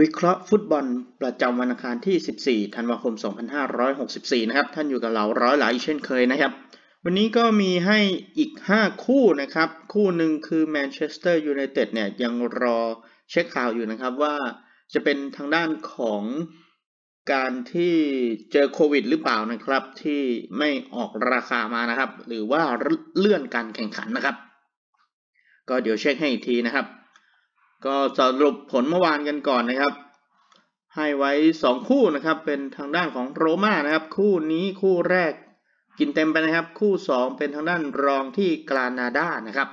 วิเคราะห์ฟุตบอลประจำวันอังคารที่ 14 ธันวาคม 2564 นะครับ ท่านอยู่กับเราร้อยหลายเช่นเคยนะครับ วันนี้ก็มีให้อีก 5 คู่นะครับ คู่หนึ่งคือแมนเชสเตอร์ยูไนเต็ดเนี่ยยังรอเช็คข่าวอยู่นะครับว่าจะเป็นทางด้านของการที่เจอโควิด หรือเปล่านะครับ ที่ไม่ออกราคามานะครับ หรือว่าเลื่อนการแข่งขันนะครับ ก็เดี๋ยวเช็คให้อีกทีนะครับก็สรุปผลเมื่อวานกันก่อนนะครับ ให้ไว้ 2 คู่นะครับ เป็นทางด้านของโรม่านะครับ คู่นี้คู่แรกกินเต็มไปนะครับ คู่ 2 เป็นทางด้านรองที่กรานาดานะครับ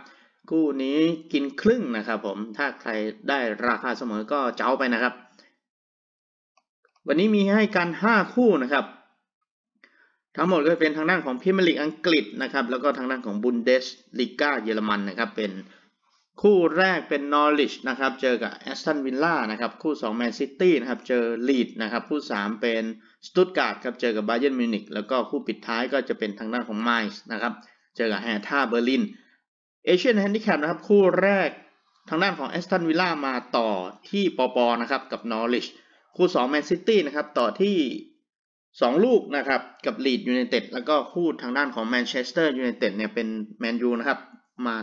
คู่นี้กินครึ่งนะครับผมถ้าใครได้ราคาเสมอก็เจ้าไปนะครับ วันนี้มีให้กัน5คู่นะครับ ทั้งหมดก็เป็นทางด้านของพิมลิกอังกฤษนะครับ แล้วก็ทางด้านของบุนเดสลิก้าเยอรมันนะครับเป็นคู่แรกเป็น Norwich นะครับ เจอกับ Aston Villa นะครับ คู่2 Man City นะครับ เจอ Leeds นะครับ คู่ 3 เป็น Stuttgart ครับ เจอกับ Bayern Munich แล้วก็คู่ปิดท้ายก็จะเป็นทางด้านของ Mainz นะครับ เจอกับ Hertha Berlin Asian Handicap นะครับ คู่แรกทางด้านของ Aston Villa มาต่อที่ปปนะครับ กับ Norwich คู่2 Man City นะครับ ต่อที่สองลูกนะครับ กับ Leeds United แล้วก็คู่ทางด้านของ Manchester United เนี่ยเป็น Man U นะครับ มา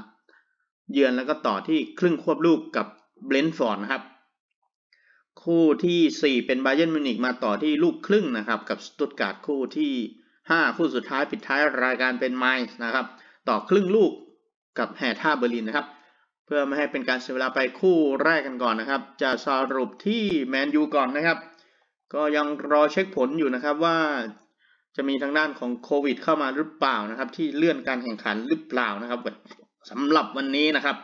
เยือนแล้วก็ต่อที่ครึ่งควบลูกกับเบลนฟอร์ดนะครับ คู่ที่ 4 เป็นไบเยนมิวนิกมาต่อที่ลูกครึ่งนะครับ กับสตุตการ์ดคู่ที่ 5 คู่สุดท้าย ปิดท้ายรายการเป็นไมซ์นะครับต่อครึ่งลูกกับแฮท่าเบอร์ลินนะครับเพื่อไม่ให้เป็นการเสียเวลาไปคู่แรกกันก่อนนะครับ จะสรุปที่แมนยูก่อนนะครับ ก็ยังรอเช็คผลอยู่นะครับว่าจะมีทางด้านของโควิดเข้ามาหรือเปล่านะครับ ที่เลื่อนการแข่งขันหรือเปล่านะครับสำหรับวันนี้นะครับ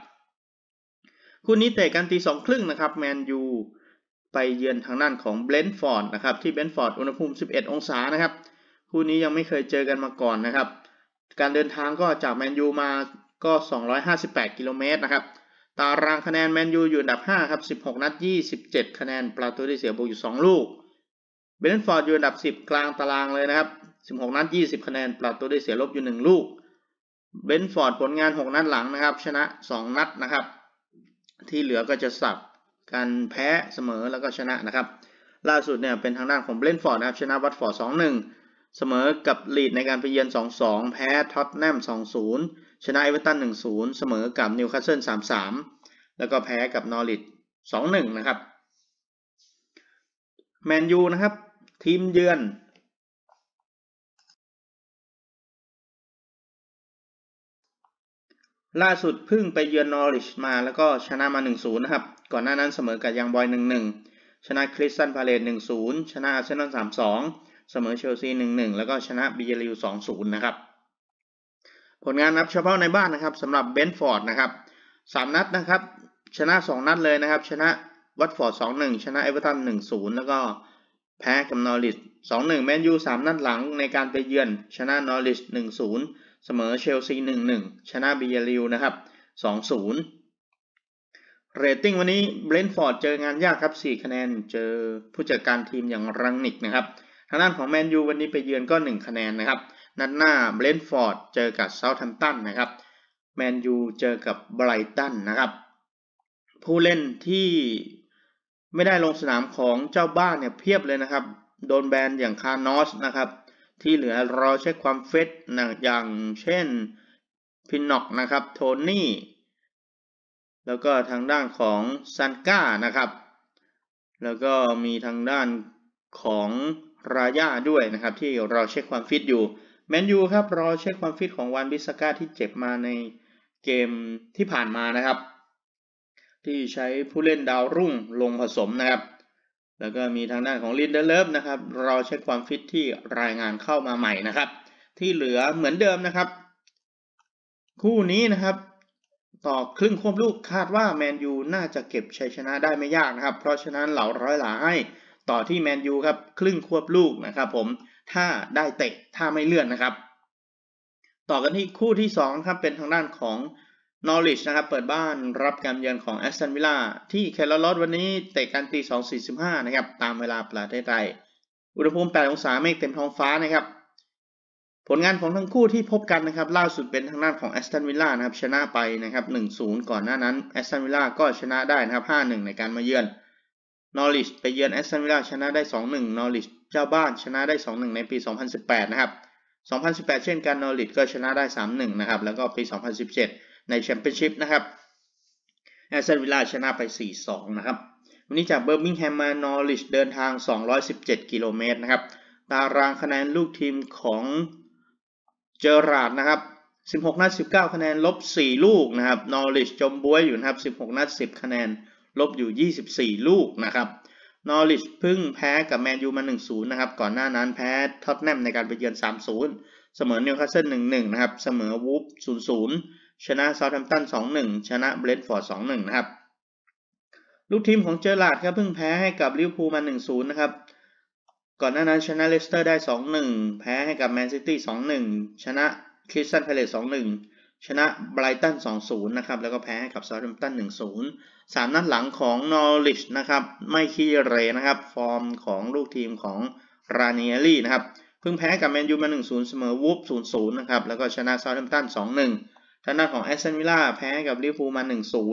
คู่นี้เตะกันตีสองครึ่งนะครับแมนยูไปเยือนทางด้านของเบลนฟอร์ดนะครับ ที่เบลนฟอร์ดอุณหภูมิ 11 องศานะครับคู่นี้ยังไม่เคยเจอกันมาก่อนนะครับ การเดินทางก็จากแมนยูมาก็ 258 กิโลเมตรนะครับ ตารางคะแนนแมนยูอยู่อันดับ 5 ครับ 16 นัด 27 คะแนนประตูที่เสียบวกอยู่ 2 ลูกเบลนฟอร์ดอยู่อันดับ 10 กลางตารางเลยนะครับ 16 นัด 20 คะแนนประตูได้เสียลบอยู่ 1 ลูกเบนฟอร์ดผลงาน 6 นัดหลังนะครับ ชนะ 2 นัดนะครับ ที่เหลือก็จะสับกันแพ้เสมอแล้วก็ชนะนะครับ ล่าสุดเนี่ยเป็นทางด้านของเบนฟอร์ดนะครับชนะวัตฟอร์ด2-1 เสมอกับลีดในการไปเยือน2-2 แพ้ท็อตแนม2-0 ชนะเอเวอเรตัน1-0 เสมอกับนิวคาสเซิล3-3 แล้วก็แพ้กับนอริท2-1นะครับแมนยูนะครับทีมเยือนล่าสุดพึ่งไปเยือนนอริชมาแล้วก็ชนะมา 1-0 นะครับ ก่อนหน้านั้นเสมอกับยังบอย 1-1 ชนะคริสตันพาเลต1-0 ชนะอาร์เซนอล3-2 เสมอเชลซี 1-1 แล้วก็ชนะบีเยลิว2-0 นะครับ ผลงานนับเฉพาะในบ้านนะครับสำหรับเบนฟอร์ดนะครับ 3 นัดนะครับ ชนะ 2 นัดเลยนะครับ ชนะวัตฟอร์ด 2-1 ชนะเอเวอร์ตัน 1-0 แล้วก็แพ้กับนอริช2-1แมนยู 3นัดหลังในการไปเยือนชนะนอริช1-0เสมอเชลซี1-1ชนะบียลิวนะครับ2-0เรตติ้งวันนี้เบรนท์ฟอร์ดเจองานยากครับ4 คะแนนเจอผู้จัดการทีมอย่างรังนิกนะครับทางด้านของแมนยูวันนี้ไปเยือนก็ 1 คะแนนนะครับ นัดหน้าเบรนท์ฟอร์ดเจอกับเซาท์แฮมป์ตันนะครับแมนยูเจอกับไบรตันนะครับ ผู้เล่นที่ไม่ได้ลงสนามของเจ้าบ้านเนี่ยเพียบเลยนะครับ โดนแบนอย่างคาร์นอสนะครับที่เหลือรอเช็คความฟิตนะอย่างเช่นพินน็อกนะครับโทนี่แล้วก็ทางด้านของซันก้านะครับ แล้วก็มีทางด้านของราย่าด้วยนะครับ ที่รอเช็คความฟิตอยู่ แมนยูครับรอเช็คความฟิตของวันบิสก้าที่เจ็บมาในเกมที่ผ่านมานะครับ ที่ใช้ผู้เล่นดาวรุ่งลงผสมนะครับแล้วก็มีทางด้านของ l i n d e r l o v นะครับเราเช็คความฟิตที่รายงานเข้ามาใหม่นะครับ ที่เหลือเหมือนเดิมนะครับ คู่นี้นะครับต่อครึ่งควบลูกคาดว่าแมนยูน่าจะเก็บชัยชนะได้ไม่ยากนะครับ เพราะฉะนั้นเหล่าร้อยหลาให้ต่อที่แมนยูครับ ครึ่งควบลูกนะครับ ผมถ้าได้เตะถ้าไม่เลื่อนนะครับ ต่อกันที่คู่ที่2ครับเป็นทางด้านของ Norwich นะครับเปิดบ้านรับการเยือนของแอสตันวิลล่าที่แคลร์ลอดวันนี้เตะกันตี2.45นะครับตามเวลาประเทศไทยอุณหภูมิ8องศาเมฆเต็มท้องฟ้านะครับผลงานของทั้งคู่ที่พบกันนะครับล่าสุดเป็นทางด้านของแอสตันวิลล่านะครับชนะไปนะครับ1-0 ก่อนหน้านั้นแอสตันวิลล่าก็ชนะได้นะครับ5-1 ในการมาเยือนนอริชไปเยือนแอสตันวิลล่าชนะได้ 2-1นอริชเจ้าบ้านชนะได้ 2-1 ในปี 2018นะครับ2018 เช่นกันนอริชก็ชนะได้ 3-1นะครับแล้วก็ปี 2017ในแชมเปี้ยนชิพนะครับแอสตันวิลล่าชนะไป 4-2 นะครับ วันนี้จากเบอร์มิงแฮมมานอริชเดินทาง 217กิโลเมตรนะครับ ตารางคะแนนลูกทีมของเจอราดนะครับ 16 นัด 19 คะแนน ลบ 4 ลูกนะครับนอริชจมบ้วยอยู่นะครับ 16 นัด 10 คะแนนลบอยู่ 24 ลูกนะครับนอริชพึ่งแพ้กับแมนยูมา 1-0 นะครับ ก่อนหน้านั้นแพ้ท็อตแนมในการไปเยือน 3-0 เสมอนิวคาสเซิล1-1นะครับเสมอวูฟ0-0ชนะซาวท์แฮมตัน 2-1 ชนะเบรน์ฟอร์ด 2-1 นะครับ ลูกทีมของเจอร์ลาดครับเพิ่งแพ้ให้กับลิเวอร์พูลมา 1-0 นะครับ ก่อนหน้านั้นชนะเลสเตอร์ได้ 2-1 แพ้ให้กับแมนซิตี้2-1 ชนะคริสตันพาเลส2-1 ชนะไบรตัน 2-0 นะครับแล้วก็แพ้ให้กับซาวท์แฮมตัน 1-0 สามนัดหลังของนอริชนะครับไม่ขี้เรนะครับฟอร์มของลูกทีมของราเนียรี่นะครับเพิ่งแพ้กับแมนยูมา 1-0 เสมอวูฟ0-0 นะครับแล้วก็ชนะซาวท์แฮมตัน2-1ทางด้านของแอสตันวิลล่าแพ้กับลิเวอร์พูลมา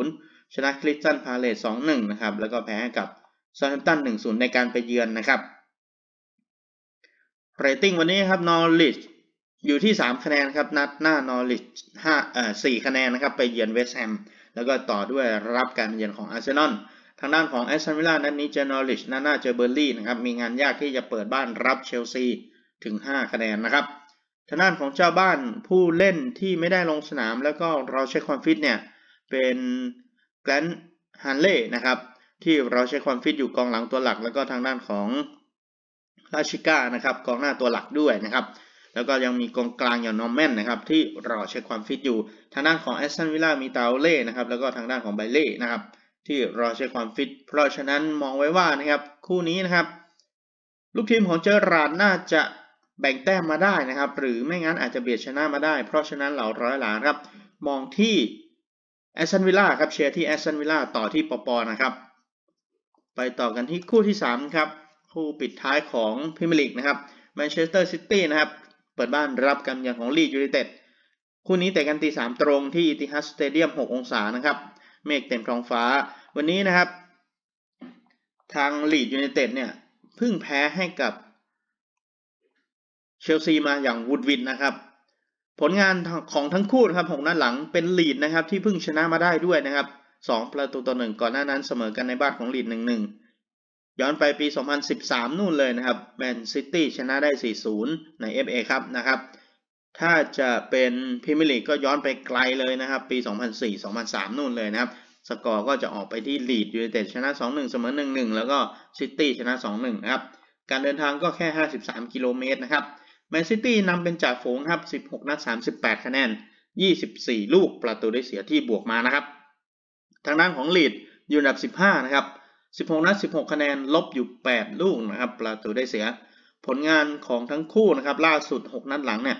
1-0 ชนะคริสตันพาเลส2-1นะครับแล้วก็แพ้กับซันตัน1-0 ในการไปเยือนนะครับเรตติ้งวันนี้ครับนอริชอยู่ที่ 3 คะแนนครับนัดหน้านอริชห้าเอ่อ่คะแนนนะครับไปเยือนเวสต์แฮมแล้วก็ต่อด้วยรับการเยือนของอาร์เซนอลทางด้านของแอสตันวิลล่านั้นนี้เจอนอริชหน้าเจอเบอร์ลี่นะครับมีงานยากที่จะเปิดบ้านรับเชลซีถึง 5 คะแนนนะครับทางด้านของเจ้าบ้านผู้เล่นที่ไม่ได้ลงสนาม แล้วก็เราใช้ความฟิตเนี่ย เป็นแกลนฮันเล่ นะครับ ที่เราใช้ความฟิตอยู่กองหลังตัวหลัก แล้วก็ทางด้านของราชิก้านะครับกองหน้าตัวหลักด้วยนะครับ แล้วก็ยังมีกองกลางอย่างนอร์แมนนะครับ ที่รอเช็คความฟิตอยู่ทางด้านของแอสตันวิลล่ามีเตาเล่ นะครับ แล้วก็ทางด้านของไบเล่นะครับ ที่รอเช็คความฟิตเพราะฉะนั้นมองไว้ว่านะครับ คู่นี้นะครับ ลูกทีมของเจอราดน่าจะแบ่งแต้มมาได้นะครับ หรือไม่งั้นอาจจะเบียดชนะมาได้ เพราะฉะนั้นเหล่าร้อยหลานครับ มองที่แอสตันวิลล่าครับเชียร์ที่แอสตันวิลล่าต่อที่ปปนะครับ ไปต่อกันที่คู่ที่ 3ครับคู่ปิดท้ายของพรีเมียร์ลีกนะครับแมนเชสเตอร์ซิตี้นะครับ เปิดบ้านรับกันอย่างของลีดยูไนเต็ดคู่นี้แต่กันตีสามตรงที่ติฮัสสเตเดียม6 องศานะครับเมฆเต็มท้องฟ้า วันนี้นะครับ ทางลีดยูไนเต็ดเนี่ยเพิ่งแพ้ให้กับเชลซีมาอย่างวุดวินนะครับ ผลงานของทั้งคู่นะครับหกนัดหลังเป็นลีดนะครับที่เพิ่งชนะมาได้ด้วยนะครับสองประตูต่อหนึ่งก่อนหน้านั้นเสมอกันในบ้านของลีดหนึ่งหนึ่งย้อนไปปี 2013 นู่นเลยนะครับแมนซิตี้ชนะได้ 4-0 ใน FA ครับนะครับ ถ้าจะเป็นพรีเมียร์ลีกก็ย้อนไปไกลเลยนะครับ ปี 2004-2003 นู่นเลยนะครับสกอร์ก็จะออกไปที่ลีดยูไนเต็ดชนะ 2-1 เสมอ 1-1 แล้วก็ซิตี้ชนะ 2-1 นะครับการเดินทางก็แค่ 53 กิโลเมตรนะครับแมนซิตี้นำเป็นจ่าฝูงครับ 16 นัด 38 คะแนน 24 ลูกประตูได้เสียที่บวกมานะครับ ทางด้านของลีด อยู่อันดับ 15 นะครับ 16 นัด 16 คะแนน ลบอยู่ 8 ลูกนะครับ ประตูได้เสีย ผลงานของทั้งคู่นะครับ ล่าสุด 6 นัดหลังเนี่ย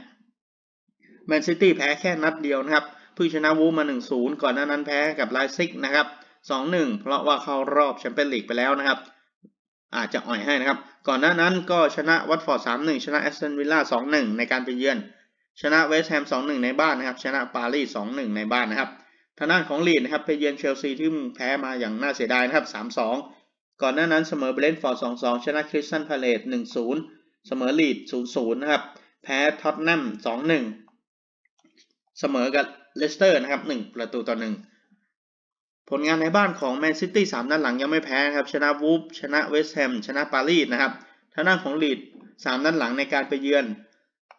แมนซิตี้แพ้แค่นัดเดียวนะครับเพิ่งชนะวูมา 1-0 ก่อนหน้านั้นแพ้กับไลซิกนะครับ 2-1 เพราะว่าเข้ารอบแชมเปี้ยนลีกไปแล้วนะครับอาจจะอ่อยให้นะครับ ก่อนหน้านั้นก็ชนะวัตฟอร์ดสามหนึ่งชนะแอสตันวิลล่าสองหนึ่งในการไปเยือน ชนะเวสต์แฮมสองหนึ่งในบ้านนะครับ ชนะปารีสสองหนึ่งในบ้านนะครับ ทางด้านของลีดนะครับไปเยือนเชลซีที่แพ้มาอย่างน่าเสียดายนะครับสามสองก่อนหน้านั้นเสมอเบรนท์ฟอร์ดสองสองชนะคริสตันพาเลตหนึ่งศูนย์เสมอลีดศูนย์ศูนย์นะครับ แพ้ท็อตแนมสองหนึ่งเสมอกับเลสเตอร์นะครับหนึ่งประตูต่อหนึ่งผลงานในบ้านของแมนซิตี้สามนัดหลังยังไม่แพ้ครับชนะวูฟชนะเวสต์แฮมชนะปารีสนะครับทางด้านของลีดสามนัดหลังในการไปเยือน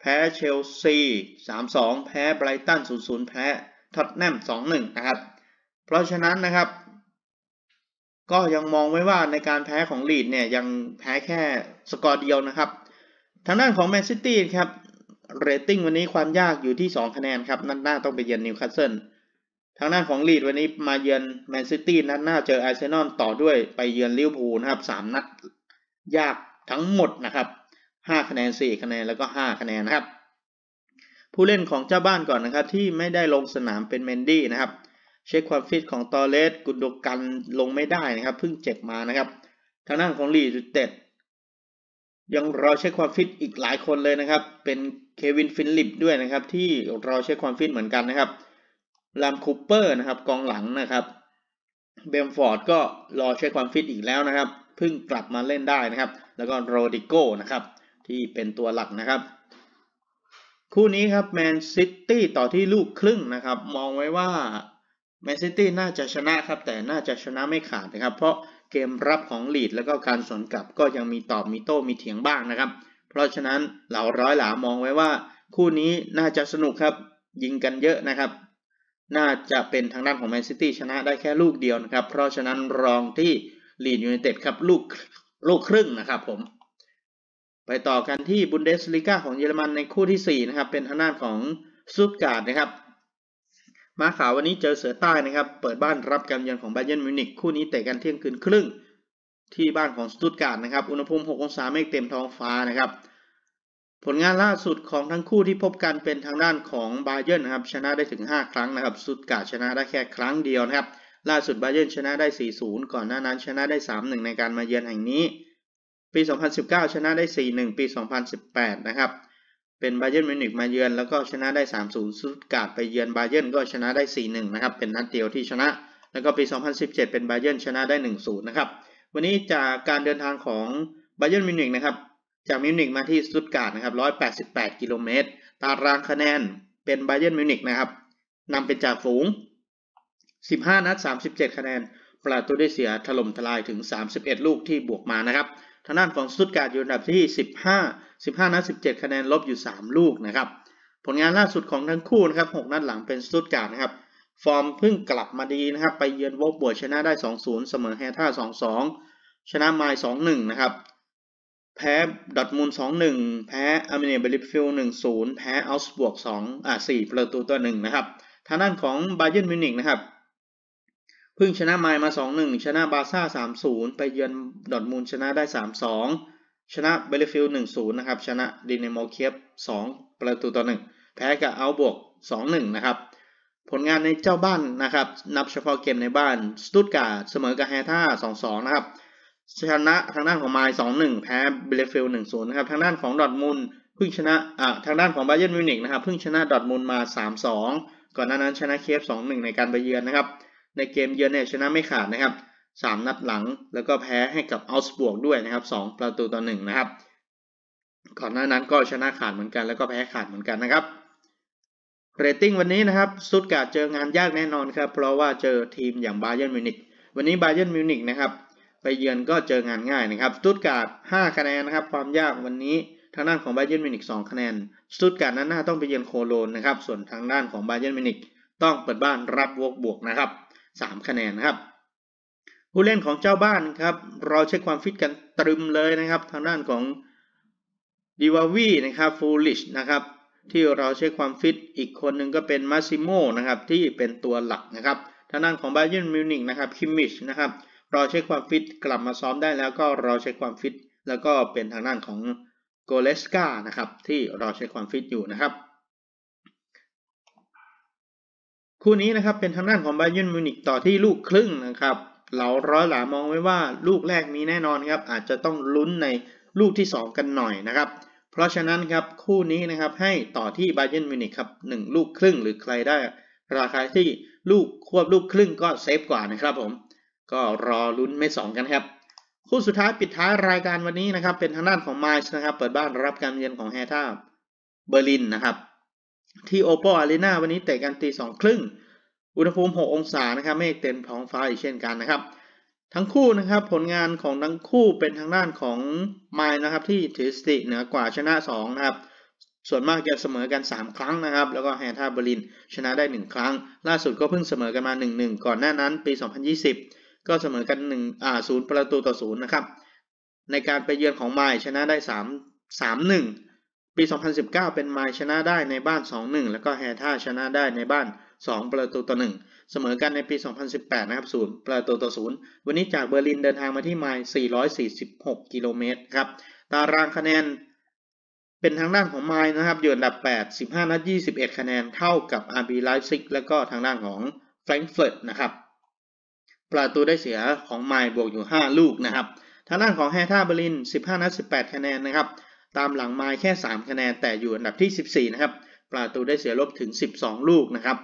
แพ้เชลซีสามสองแพ้ไบรตันศูนย์ศูนย์แพ้ท็อตแนมสองหนึ่งนะครับเพราะฉะนั้นนะครับก็ยังมองไว้ว่าในการแพ้ของลีดเนี่ยยังแพ้แค่สกอร์เดียวนะครับทางด้านของแมนซิตี้ครับเรตติ้งวันนี้ความยากอยู่ที่ 2 คะแนนครับนัดหน้าต้องไปเยือนนิวคาสเซิลทางด้านของลีดวันนี้มาเยือนแมนซิตี้นัดหน้าเจอไอ์เซนอลต่อด้วยไปเยือนลิเวอร์พูลนะครับสามนัดยากทั้งหมดนะครับห้าคะแนนสี่คะแนนแล้วก็ห้าคะแนนนะครับ ผู้เล่นของเจ้าบ้านก่อนนะครับ ที่ไม่ได้ลงสนามเป็นเมนดี้นะครับเช็คความฟิตของตอเลสกุนโดกันลงไม่ได้นะครับเพิ่งเจ็บมานะครับ ทางด้านของลีดเต็ด ยังรอเช็คความฟิตอีกหลายคนเลยนะครับ เป็นเควินฟินลิปด้วยนะครับ ที่รอเช็คความฟิตเหมือนกันนะครับลามคูเปอร์นะครับกองหลังนะครับเบมฟอร์ดก็รอใช้คความฟิตอีกแล้วนะครับเพิ่งกลับมาเล่นได้นะครับ แล้วก็โรดิโก้นะครับ ที่เป็นตัวหลักนะครับ คู่นี้ครับแมนซิตี้ต่อที่ลูกครึ่งนะครับ มองไว้ว่าแมนซิตี้น่าจะชนะครับ แต่น่าจะชนะไม่ขาดนะครับ เพราะเกมรับของลีดแล้วก็การสวนกลับ ก็ยังมีตอบมีโต้มีเถียงบ้างนะครับ เพราะฉะนั้นเหล่าร้อยหลามองไว้ว่าคู่นี้น่าจะสนุกครับ ยิงกันเยอะนะครับน่าจะเป็นทางด้านของแมนซิตี้ชนะได้แค่ลูกเดียวนะครับ เพราะฉะนั้นรองที่ลีดยูไนเต็ดครับลูกลูกครึ่งนะครับผม ไปต่อกันที่บุนเดสลีกาของเยอรมันในคู่ที่ 4 นะครับ เป็นทางด้านของซุตการ์ดนะครับมาขาววันนี้เจอเสือใต้นะครับ เปิดบ้านรับการเยือนของไบเยนมิวนิกคู่นี้เตะกันเที่ยงคืนครึ่ง ที่บ้านของสตุตการ์ดนะครับ อุณหภูมิ6องศาเมฆเต็มท้องฟ้านะครับผลงานล่าสุดของทั้งคู่ที่พบกันเป็นทางด้านของบาเยอร์นนะครับชนะได้ถึง 5 ครั้งนะครับสุดกาชนะได้แค่ครั้งเดียวนะครับล่าสุดบาเยอร์นชนะได้4-0ก่อนหน้านั้นชนะได้ 3-1 ในการมาเยือนแห่งนี้ ปี 2019 ชนะได้ 4-1 ปี 2018 นะครับเป็นบาเยอร์นมิวนิกมาเยือนแล้วก็ชนะได้3-0สุดกาดไปเยือนบาเยอร์นก็ชนะได้ 4-1 นะครับ เป็นนัดเดียวที่ชนะ แล้วก็ปี 2017 เป็นบาเยอร์นชนะได้1-0นะครับวันนี้จากการเดินทางของบาเยอร์นมิวนิกนะครับจากมิวนิก มาที่สตุตการ์ดนะครับ 188 กิโลเมตร ตารางคะแนน เป็นไบเยนมิวนิกนะครับนำเป็นจ่าฝูง 15นัด37 คะแนน ประตูได้เสียถล่มทลายถึง 31 ลูกที่บวกมานะครับทางด้านของสตุตการ์ดอยู่อันดับที่15 15 นัด 17 คะแนนลบอยู่ 3 ลูกนะครับ ผลงานล่าสุดของทั้งคู่นะครับ6นัดหลังเป็นสตุตการ์ดนะครับ ฟอร์มเพิ่งกลับมาดีนะครับ ไปเยือนวอบบวชชนะได้2-0เสมอแฮท่า2-2ชนะไมล์2-1นะครับแพ้ดอทมูลสองหนึ่งแพ้อาร์เมเนียเบลิฟิลหนึ่งศูนย์แพ้อัลส์บวกสองอ่าสี่ประตูตัวหนึ่งนะครับทางด้านของบาเยิร์นมิวนิกนะครับเพิ่งชนะไมล์มาสองหนึ่งชนะบาซ่าสามศูนย์ไปเยือนดอทมูลชนะได้สสามองชนะเบลิฟิลหนึ่งศูนย์นะครับ ชนะดินเโมเคียบงประตูต่องแพ้กับเอาบวกสองหนึ่งนะครับ ผลงานในเจ้าบ้านนะครับ นับเฉพาะเกมในบ้านสตุตการ์ดเสมอกับแฮท่าองนะครับชนะทางด้านของไมล์สองหนึ่งแพ้เบลเฟลหนึ่งศูนย์นะครับ ทางด้านของดอทมุลเพิ่งชนะ อ่า ทางด้านของบาเยนมิวนิกนะครับเพิ่งชนะดอทมุลมาสามสองก่อนหน้านั้นชนะเคฟสองหนึ่งในการไปเยือนนะครับ ในเกมเยือนเนี่ยชนะไม่ขาดนะครับสามนัดหลังแล้วก็แพ้ให้กับอัลสบวกด้วยนะครับสองประตูต่อหนึ่งนะครับ ก่อนหน้านั้นก็ชนะขาดเหมือนกันแล้วก็แพ้ขาดเหมือนกันนะครับ เรตติ้งวันนี้นะครับ สุดกาดเจองานยากแน่นอนครับ เพราะว่าเจอทีมอย่างบาเยนมิวนิกวันนี้บาเยนมิวนิกนะครับไปเยือนก็เจองานง่ายนะครับสตุตการ์ด5คะแนนนะครับ ความยากวันนี้ ทางด้านของไบเยนมิวนิก2คะแนนสตุตการ์ดนั้นหน้าต้องไปเยือนโคโลนนะครับส่วนทางด้านของไบเยนมิวนิกต้องเปิดบ้านรับวกบวกนะครับ 3 คะแนนนะครับ ผู้เล่นของเจ้าบ้านครับเราเช็คความฟิตกันตรึมเลยนะครับทางด้านของดิวาวีนะครับฟูลิชนะครับ ที่เราเช็คความฟิตอีกคนหนึ่งก็เป็นมาซิโมนะครับ ที่เป็นตัวหลักนะครับทางด้านของไบเยนมิวนิกนะครับคิมมิชนะครับรอเช็คความฟิตกลับมาซ้อมได้แล้วก็รอเช็คความฟิตแล้วก็เป็นทางด้านของโกเลสกานะครับที่รอเช็คความฟิตอยู่นะครับคู่นี้นะครับเป็นทางด้านของไบเยนมิวนิกต่อที่ลูกครึ่งนะครับเหลาร้อยหลามองไว้ว่าลูกแรกมีแน่นอนครับ อาจจะต้องลุ้นในลูกที่ 2 กันหน่อยนะครับ เพราะฉะนั้นครับคู่นี้นะครับให้ต่อที่ไบเยนมิวนิกครับหลูกครึ่งหรือใครได้ราคาที่ลูกควบลูกครึ่งก็เซฟกว่านะครับผมก็รอลุ้นไม่สองกันครับ คู่สุดท้ายปิดท้ายรายการวันนี้นะครับ เป็นทางด้านของไมช์นะครับเปิดบ้านรับการเยือนของแฮท่าเบอร์ลินนะครับ ที่โอปออารนาวันนี้เตะกันตีสองครึ่ง อุณหภูมิ 6 องศานะครับเมฆเต็มท้องฟ้าอีกเช่นกันนะครับ ทั้งคู่นะครับผลงานของทั้งคู่เป็นทางด้านของไมช์นะครับ ที่ถือสติเหนือกว่าชนะ2นะครับส่วนมากจะเสมอกัน 3 ครั้งนะครับ แล้วก็แฮท่าเบอร์ลิน ชนะได้ 1 ครั้ง ล่าสุดก็เพิ่งเสมอกันมา1-1ก่อนหน้านั้น ปี 2020ก็เสมอกันหนึ่งอ่าศูนย์ประตูต่อศูนย์นะครับในการไปเยือนของไมล์ชนะได้สามสามหนึ่งปี 2019 เป็นไมล์ชนะได้ในบ้าน2-1แล้วก็แฮท่าชนะได้ในบ้าน 2 ประตูต่อ1เสมอกันในปี 2018นะครับ0ประตูต่อ0วันนี้จากเบอร์ลินเดินทางมาที่ไมล์446กิโลเมตรครับ ตารางคะแนนเป็นทางด้านของไมล์นะครับอยู่อันดับ 8 15นัด21 คะแนนเท่ากับ RB Leipzig แล้วก็ทางด้านของแฟรงเฟิร์ตนะครับประตูได้เสียของไมล์บวกอยู่ 5 ลูกนะครับทางด้านของแฮท่าเบลิน 15นัด18 คะแนนนะครับตามหลังไมล์แค่ 3 คะแนนแต่อยู่อันดับที่ 14นะครับประตูได้เสียลบถึง 12 ลูกนะครับ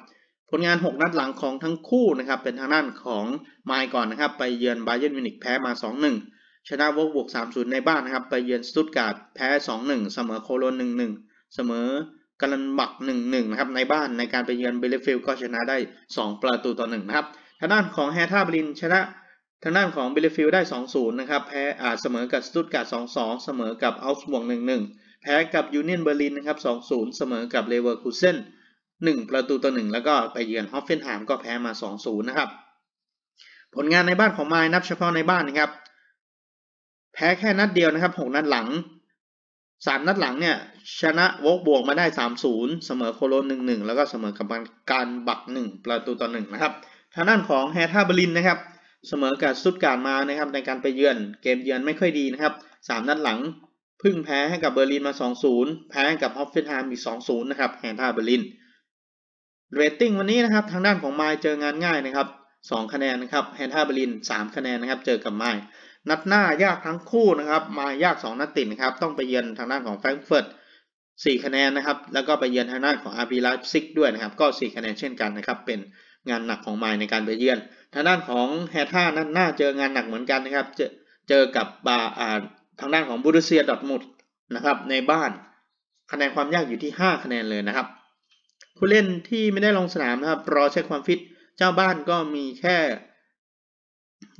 ผลงาน 6 นัดหลังของทั้งคู่นะครับเป็นทางด้านของไมล์ก่อนนะครับ ไปเยือนไบเยนมิวนิกแพ้มา 2-1 ชนะวอกบวก3-0ในบ้านนะครับ ไปเยือนสตุตการ์ดแพ้ 2-1 เสมอโคโลน1-1 เสมอกัันบัก 1-1นะครับในบ้านในการไปเยือนเบลฟิลก็ชนะได้ 2 ประตูต่อ1นะครับทางด้านของแฮท่าบรินชนะ ทางด้านของเบลฟิลได้ 2-0 นะครับ แพ้อาจเสมอกับสตุตการ์ด2-2เสมอกับอัลส์บวก1-1 แพ้กับยูเนียนเบอร์ลินนะครับ2-0เสมอกับเลเวอร์คูเซ่น1ประตูต่อ1แล้วก็ไปเยือนฮอฟเฟนไฮม์ก็แพ้มา 2-0นะครับผลงานในบ้านของไมล์นับเฉพาะในบ้านนะครับ แพ้แค่นัดเดียวนะครับ6นัดหลัง 3 นัดหลังเนี่ยชนะวกบวกมาได้ 3-0เสมอโคโลน1-1 แล้วก็เสมอกับการบัก 1 ประตูต่อ1นะครับทางด้านของแฮท่าบลินนะครับ เสมอกับสุดการมานะครับในการไปเยือนเกมเยือนไม่ค่อยดีนะครับ3นัดหลังพึ่งแพ้ให้กับเบอร์ลินมา 2-0 แพ้กับฮอฟเฟนไฮม์อีก2-0นะครับ แฮท่าบรลิน เรตติ้งวันนี้นะครับ ทางด้านของไมล์เจองานง่ายนะครับ2คะแนนนะครับ แฮท่าบรลิน3 คะแนนนะครับเจอกับไมล์นัดหน้ายากทั้งคู่นะครับมายาก 2 นัดติดนะครับ ต้องไปเยือนทางด้านของแฟรงก์เฟิร์ต4คะแนนนะครับ แล้วก็ไปเยือนทางด้านของอาร์บีไลฟ์ซิกด้วยนะครับ ก็4คะแนนเช่นกันนะครับเป็นงานหนักของไมล์ในการไปเยือน ทางด้านของแฮท่านั้นน่าเจองานหนักเหมือนกันนะครับ เจอเจอกับบาอาทางด้านของบูรุเซียดอทมุดนะครับในบ้านคะแนนความยากอยู่ที่ 5 คะแนนเลยนะครับ ผู้เล่นที่ไม่ได้ลงสนามนะครับ รอเช็คความฟิต เจ้าบ้านก็มีแค่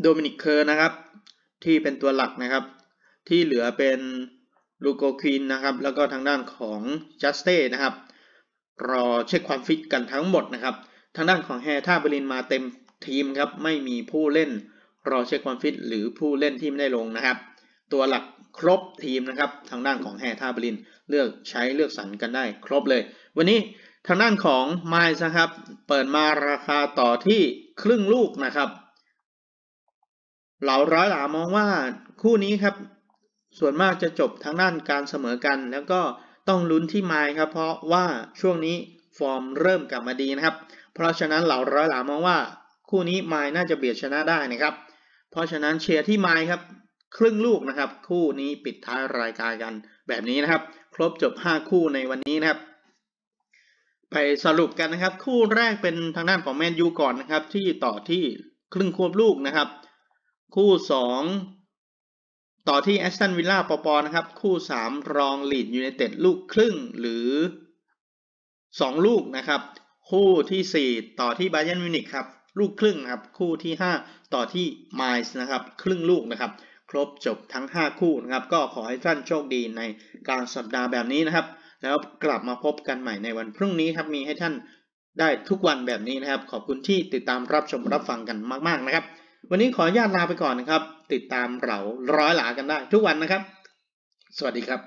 โดมินิกเคอร์นะครับที่เป็นตัวหลักนะครับที่เหลือเป็นลูโกควินนะครับแล้วก็ทางด้านของจัสเต้นะครับรอเช็คความฟิตกันทั้งหมดนะครับทางด้านของแฮท่าเบลินมาเต็มทีมครับไม่มีผู้เล่นรอเช็คความฟิต หรือผู้เล่นที่ไม่ได้ลงนะครับ ตัวหลักครบทีมนะครับ ทางด้านของแฮท่าเบลินเลือกใช้เลือกสรรกันได้ครบเลย วันนี้ทางด้านของไมซ์นะครับ เปิดมาราคาต่อที่ครึ่งลูกนะครับเหล่าร้อยหลามองว่าคู่นี้ครับ ส่วนมากจะจบทางด้านการเสมอกัน แล้วก็ต้องลุ้นที่ไมซ์ครับ เพราะว่าช่วงนี้ฟอร์มเริ่มกลับมาดีนะครับเพราะฉะนั้นเหล่าร้อยหลามองว่าคู่นี้ไม้น่าจะเบียดชนะได้นะครับ เพราะฉะนั้นเชียร์ที่ไม้ครับ ครึ่งลูกนะครับ คู่นี้ปิดท้ายรายการกัน แบบนี้นะครับ ครบจบ 5 คู่ในวันนี้นะครับ ไปสรุปกันนะครับ คู่แรกเป็นทางด้านของแมนยูก่อนนะครับที่ต่อที่ครึ่งควบลูกนะครับ คู่ 2 ต่อที่แอสตันวิลล่าปอปอนะครับ คู่3รองลีดยูไนเต็ดลูกครึ่งหรือ2ลูกนะครับคู่ที่4ต่อที่ไบเยนมิวนิกครับลูกครึ่งครับ คู่ที่5ต่อที่ไมซ์นะครับครึ่งลูกนะครับ ครบจบทั้ง5คู่นะครับก็ขอให้ท่านโชคดีในกลางสัปดาห์แบบนี้นะครับ แล้วกลับมาพบกันใหม่ในวันพรุ่งนี้ครับมีให้ท่านได้ทุกวันแบบนี้นะครับ ขอบคุณที่ติดตามรับชม รับฟังกันมาก ๆนะครับ วันนี้ขออนุญาตลาไปก่อนนะครับ ติดตามเราร้อยหลากันได้ทุกวันนะครับ สวัสดีครับ